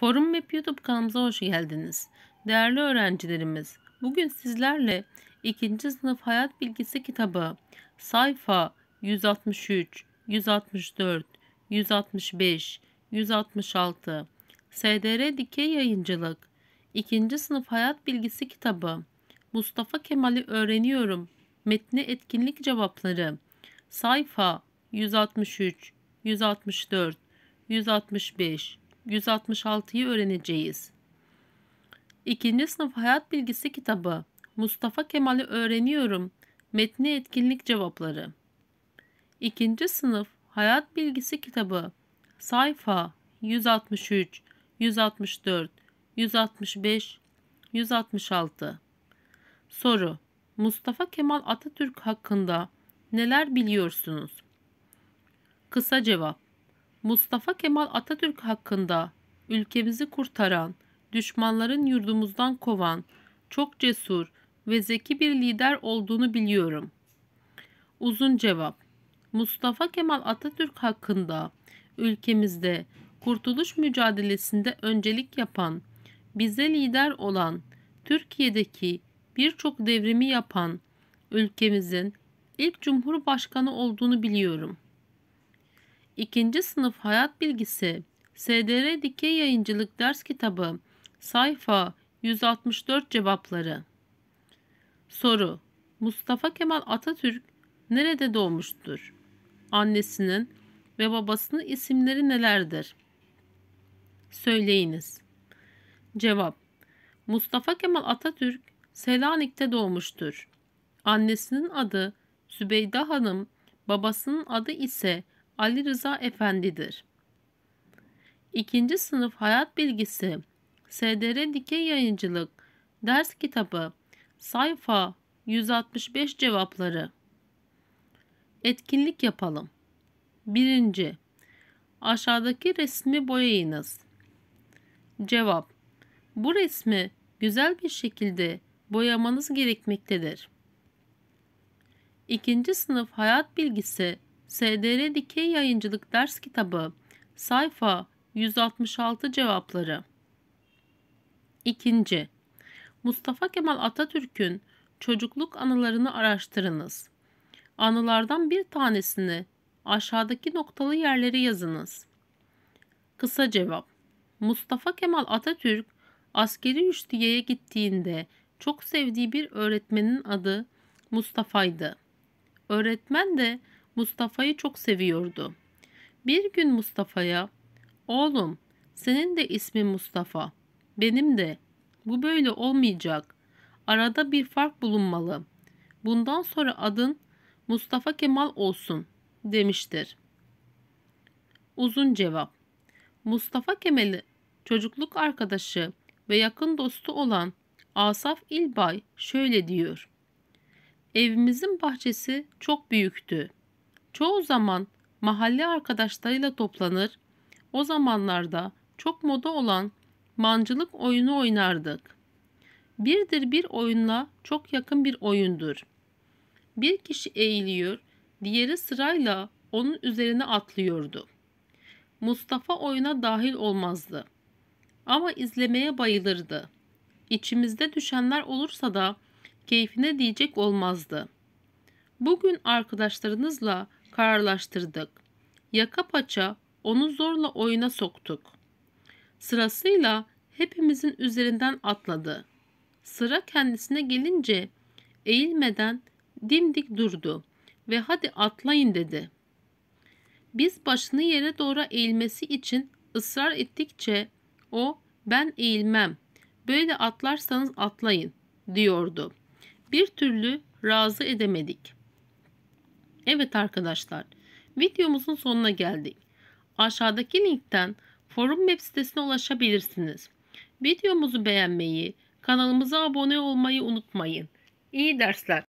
Forum Web YouTube kanalımıza hoş geldiniz. Değerli öğrencilerimiz, bugün sizlerle 2. sınıf hayat bilgisi kitabı sayfa 163, 164, 165, 166, SDR Dikey Yayıncılık, 2. sınıf hayat bilgisi kitabı, Mustafa Kemal'i öğreniyorum, metni etkinlik cevapları, sayfa 163, 164, 165, 166'yı öğreneceğiz. İkinci Sınıf Hayat Bilgisi kitabı Mustafa Kemal'i öğreniyorum. Metni etkinlik cevapları. İkinci Sınıf Hayat Bilgisi kitabı sayfa 163, 164, 165, 166. Soru: Mustafa Kemal Atatürk hakkında neler biliyorsunuz? Kısa cevap: Mustafa Kemal Atatürk hakkında ülkemizi kurtaran, düşmanların yurdumuzdan kovan, çok cesur ve zeki bir lider olduğunu biliyorum. Uzun cevap Mustafa Kemal Atatürk hakkında ülkemizde kurtuluş mücadelesinde öncelik yapan, bize lider olan, Türkiye'deki birçok devrimi yapan, ülkemizin ilk cumhurbaşkanı olduğunu biliyorum.'' 2. Sınıf Hayat Bilgisi SDR Dikey Yayıncılık Ders Kitabı Sayfa 164 Cevapları Soru Mustafa Kemal Atatürk nerede doğmuştur? Annesinin ve babasının isimleri nelerdir? Söyleyiniz. Cevap Mustafa Kemal Atatürk Selanik'te doğmuştur. Annesinin adı Sübeyda Hanım, babasının adı ise Ali Rıza Efendi'dir. 2. Sınıf Hayat Bilgisi SDR Dikey Yayıncılık Ders Kitabı Sayfa 165 Cevapları Etkinlik yapalım. 1. Aşağıdaki resmi boyayınız. Cevap Bu resmi güzel bir şekilde boyamanız gerekmektedir. 2. Sınıf Hayat Bilgisi SDR Dikey Yayıncılık Ders Kitabı Sayfa 166 Cevapları 2. Mustafa Kemal Atatürk'ün çocukluk anılarını araştırınız. Anılardan bir tanesini aşağıdaki noktalı yerlere yazınız. Kısa cevap Mustafa Kemal Atatürk askeri üçlüyeye gittiğinde çok sevdiği bir öğretmenin adı Mustafa'ydı. Öğretmen de Mustafa'yı çok seviyordu. Bir gün Mustafa'ya "Oğlum, senin de ismin Mustafa, benim de. Bu böyle olmayacak. Arada bir fark bulunmalı. Bundan sonra adın Mustafa Kemal olsun." demiştir. Uzun cevap. Mustafa Kemal'i çocukluk arkadaşı ve yakın dostu olan Asaf İlbay şöyle diyor. Evimizin bahçesi çok büyüktü. Çoğu zaman mahalle arkadaşlarıyla toplanır. O zamanlarda çok moda olan mancılık oyunu oynardık. Birdir bir oyunla çok yakın bir oyundur. Bir kişi eğiliyor, diğeri sırayla onun üzerine atlıyordu. Mustafa oyuna dahil olmazdı. Ama izlemeye bayılırdı. İçimizde düşenler olursa da keyfine diyecek olmazdı.'' Bugün arkadaşlarınızla kararlaştırdık. Yaka paça onu zorla oyuna soktuk. Sırasıyla hepimizin üzerinden atladı. Sıra kendisine gelince eğilmeden dimdik durdu ve hadi atlayın dedi. Biz başını yere doğru eğilmesi için ısrar ettikçe o ben eğilmem böyle atlarsanız atlayın diyordu. Bir türlü razı edemedik.'' Evet arkadaşlar, videomuzun sonuna geldik. Aşağıdaki linkten forum web sitesine ulaşabilirsiniz. Videomuzu beğenmeyi, kanalımıza abone olmayı unutmayın. İyi dersler.